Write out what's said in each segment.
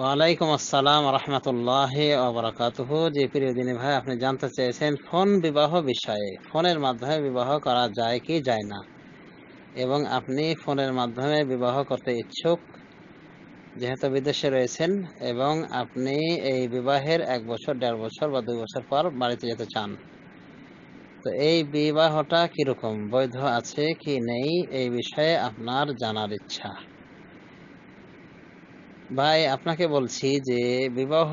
ওয়ালাইকুম আসসালাম রহমতুল্লাহ আবরাকাতহ যে প্রিয় ভাই আপনি জানতে চেয়েছেন ফোন বিবাহ বিষয়ে ফোনের মাধ্যমে বিবাহ করা যায় কি যায় না এবং আপনি ফোনের মাধ্যমে বিবাহ করতে ইচ্ছুক যেহেতু বিদেশে রয়েছেন এবং আপনি এই বিবাহের এক বছর দেড় বছর বা দুই বছর পর বাড়িতে যেতে চান তো এই বিবাহটা কীরকম বৈধ আছে কি নেই এই বিষয়ে আপনার জানার ইচ্ছা ভাই আপনাকে বলছি যে বিবাহ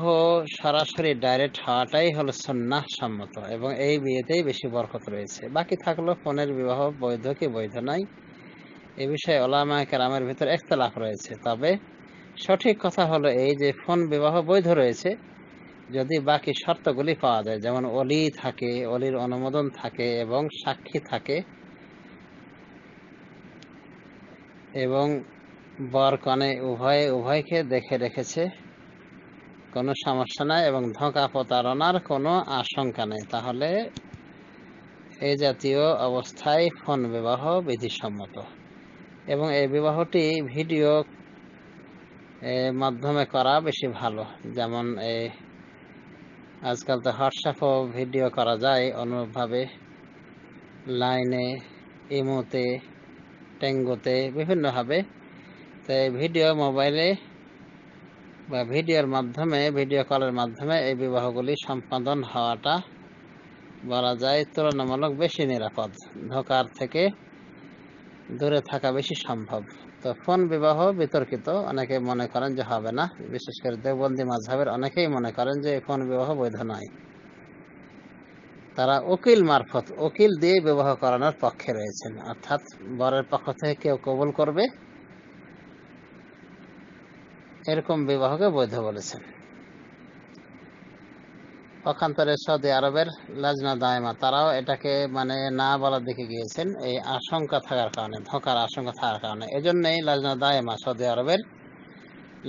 সরাসরি ডাইরেক্ট হওয়াটাই হলো সন্ন্যাস সম্মত এবং এই বিয়েতেই বেশি বরকত রয়েছে বাকি থাকলো ফোনের বিবাহ বৈধ কি বৈধ নাই এ বিষয়ে ওলামা কেরামের ভিতর একতলাফ রয়েছে তবে সঠিক কথা হলো এই যে ফোন বিবাহ বৈধ রয়েছে যদি বাকি শর্তগুলি পাওয়া যায় যেমন অলি থাকে অলির অনুমোদন থাকে এবং সাক্ষী থাকে এবং বর কনে উভয়ে উভয়কে দেখে রেখেছে কোনো সমস্যা নাই এবং ধোঁকা প্রতারণার কোনো আশঙ্কা নেই তাহলে এ জাতীয় অবস্থায় ফোন বিবাহ বিধিসম্মত এবং এই বিবাহটি ভিডিও মাধ্যমে করা বেশি ভালো যেমন এই আজকাল তো হোয়াটসঅ্যাপও ভিডিও করা যায় অনুরূপভাবে লাইনে ইমোতে টেঙ্গোতে বিভিন্নভাবে তো এই ভিডিও মোবাইলে বা ভিডিওর মাধ্যমে ভিডিও কলের মাধ্যমে এই বিবাহগুলি সম্পাদন হওয়াটা বলা যায় তুলনামূলক বেশি নিরাপদ ধোকার থেকে দূরে থাকা বেশি সম্ভব তো ফোন বিবাহ বিতর্কিত অনেকে মনে করেন যে হবে না বিশেষ করে দেবন্দী মাঝহের অনেকেই মনে করেন যে ফোন বিবাহ বৈধ নয় তারা উকিল মারফত উকিল দিয়ে বিবাহ করানোর পক্ষে রয়েছেন অর্থাৎ বরের পক্ষ থেকে কেউ কবুল করবে এরকম বিবাহকে বৈধ বলেছেন পক্ষান্তরে সৌদি আরবের লাজনা দায়মা তারাও এটাকে মানে না বলার দিকে গিয়েছেন এই আশঙ্কা থাকার কারণে ধোকার আশঙ্কা থাকার কারণে এজন্যই লাজনা দায়মা সৌদি আরবের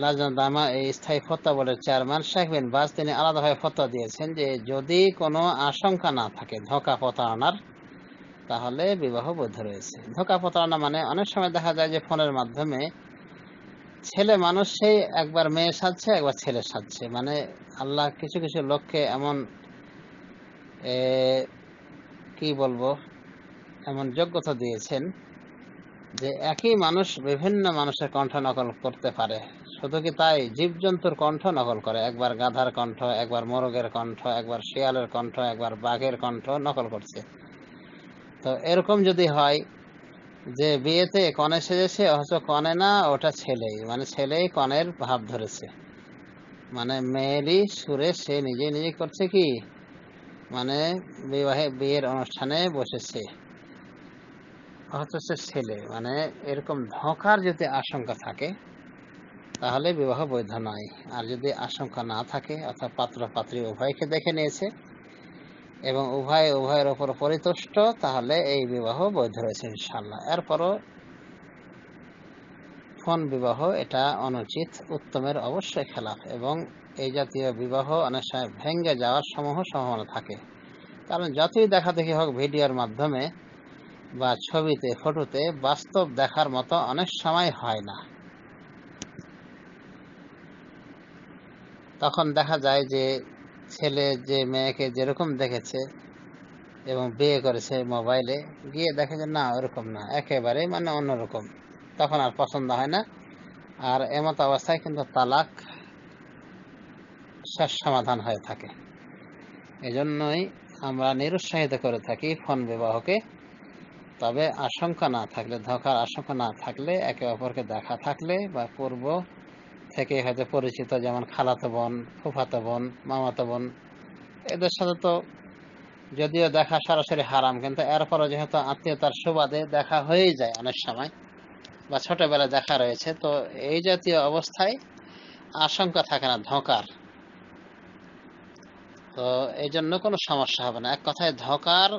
লাজনা দায়মা এই স্থায়ী ফত্তা বোর্ডের চেয়ারম্যান শেখ বিন বাস তিনি আলাদাভাবে ফত্তা দিয়েছেন যে যদি কোনো আশঙ্কা না থাকে ধোকা প্রতারণার তাহলে বিবাহ বৈধ রয়েছে ধোকা প্রতারণা মানে অনেক সময় দেখা যায় যে ফোনের মাধ্যমে ছেলে মানুষ সেই একবার মেয়ে সাজছে একবার ছেলে সাজছে মানে আল্লাহ কিছু কিছু লোককে এমন কি বলবো এমন যোগ্যতা দিয়েছেন যে একই মানুষ বিভিন্ন মানুষের কণ্ঠ নকল করতে পারে শুধু কি তাই জীবজন্তুর কণ্ঠ নকল করে একবার গাধার কণ্ঠ একবার মোরগের কণ্ঠ একবার শিয়ালের কণ্ঠ একবার বাঘের কণ্ঠ নকল করছে তো এরকম যদি হয় যে বিয়েতে কনে সেজেছে অথচ কনে না ওটা ছেলেই মানে ছেলেই কনের ভাব ধরেছে মানে মেয়েরই সুরে সে নিজে নিজে করছে কি মানে বিবাহে বিয়ের অনুষ্ঠানে বসেছে অথচ ছেলে মানে এরকম ধোঁকার যদি আশঙ্কা থাকে তাহলে বিবাহ বৈধ নয় আর যদি আশঙ্কা না থাকে অর্থাৎ পাত্র পাত্রী উভয়কে দেখে নিয়েছে এবং উভয় উভয়ের উপর পরিতুষ্ট তাহলে এই বিবাহ বৈধ রয়েছে ইনশাল্লাহ এরপরও ফোন বিবাহ এটা অনুচিত উত্তমের অবশ্যই খেলাফ এবং এই জাতীয় বিবাহ অনেক সময় ভেঙ্গে যাওয়ার সমূহ সম্ভাবনা থাকে কারণ যতই দেখা দেখি হোক ভিডিওর মাধ্যমে বা ছবিতে ফটোতে বাস্তব দেখার মতো অনেক সময় হয় না তখন দেখা যায় যে ছেলে যে মেয়েকে যেরকম দেখেছে এবং বিয়ে করেছে মোবাইলে গিয়ে দেখে যে না ওরকম না একেবারে মানে অন্যরকম তখন আর পছন্দ হয় না আর এমত অবস্থায় কিন্তু তালাক শেষ সমাধান হয়ে থাকে এজন্যই আমরা নিরুৎসাহিত করে থাকি ফোন বিবাহকে তবে আশঙ্কা না থাকলে ধোকার আশঙ্কা না থাকলে একে অপরকে দেখা থাকলে বা পূর্ব থেকে হয়তো পরিচিত যেমন খালাতো বোন ফুফাতো বোন মামাতো বোন এদের সাথে তো যদিও দেখা সরাসরি হারাম কিন্তু এরপরও যেহেতু আত্মীয়তার সুবাদে দেখা হয়ে যায় অনেক সময় বা ছোটবেলায় দেখা রয়েছে তো এই জাতীয় অবস্থায় আশঙ্কা থাকে না ধোঁকার তো এই জন্য কোনো সমস্যা হবে না এক কথায় ধোঁকার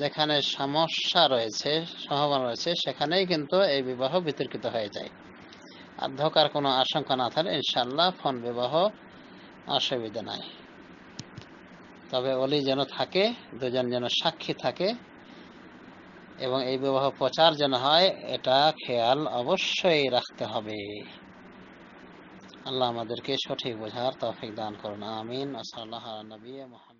যেখানে সমস্যা রয়েছে সম্ভাবনা রয়েছে সেখানেই কিন্তু এই বিবাহ বিতর্কিত হয়ে যায় আর ধোকার কোনো আশঙ্কা না থাকলে ইনশাল্লাহ ফোন বিবাহ অসুবিধা নাই তবে অলি যেন থাকে দুজন যেন সাক্ষী থাকে এবং এই বিবাহ প্রচার যেন হয় এটা খেয়াল অবশ্যই রাখতে হবে আল্লাহ আমাদেরকে সঠিক বোঝার তফিক দান করুন আমিন আসাল্লাহ নবী মোহাম্মদ